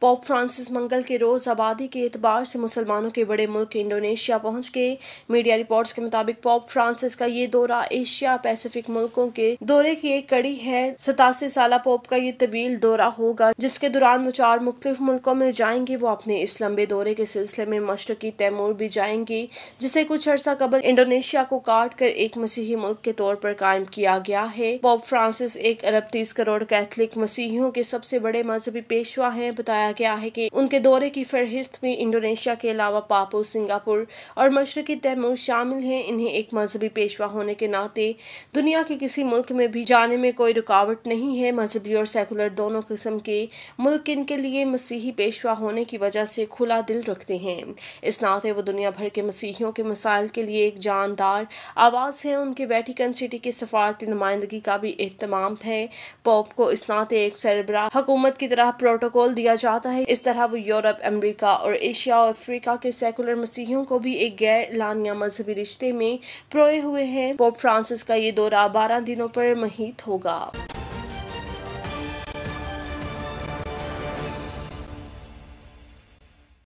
pope Francis मंगल के रोज़ आबादी के एतबार से मुसलमानों के बड़े मुल्क इंडोनेशिया पहुंच गए मीडिया रिपोर्ट्स के मुताबिक पोप फ्रांसिस का ये दौरा एशिया पैसिफिक मुल्कों के दौरे की एक कड़ी है सतासी साल पोप का ये तवील दौरा होगा जिसके दौरान वो चार मुख्त मुल्कों में जाएंगे वो अपने इस लंबे दौरे के सिलसिले में मशरकी तैमूर भी जाएंगी जिसे कुछ अर्सा कबल इंडोनेशिया को काट कर एक मसीही मुल्क के तौर पर कायम किया गया है पोप फ्रांसिस एक अरब तीस करोड़ कैथलिक मसीहियों के सबसे बड़े मजहबी पेशवा है बताया बताया गया है कि उनके दौरे की फहरिस्त में इंडोनेशिया के अलावा पापो सिंगापुर और मशरकी तैमूर शामिल हैं इन्हें एक मजहबी पेशवा होने के नाते दुनिया के किसी मुल्क में भी जाने में कोई रुकावट नहीं है मजहबी और सेकुलर दोनों किस्म के मुल्क इनके लिए मसीही पेशवा होने की वजह से खुला दिल रखते हैं इस नाते वो दुनिया भर के मसीहियों के मसाइल के लिए एक जानदार आवाज़ है उनके वेटिकन सिटी के सफारती नुमाइंदगी का भी अहतमाम है पोप को इस नाते एक सरबरा हुकूमत की तरह प्रोटोकॉल दिया जाता आता है इस तरह वो यूरोप अमेरिका और एशिया और अफ्रीका के सेकुलर मसीहियों को भी एक गैर लानिया मजहबी रिश्ते में प्रोए हुए हैं पोप फ्रांसिस का ये दौरा बारह दिनों पर महित होगा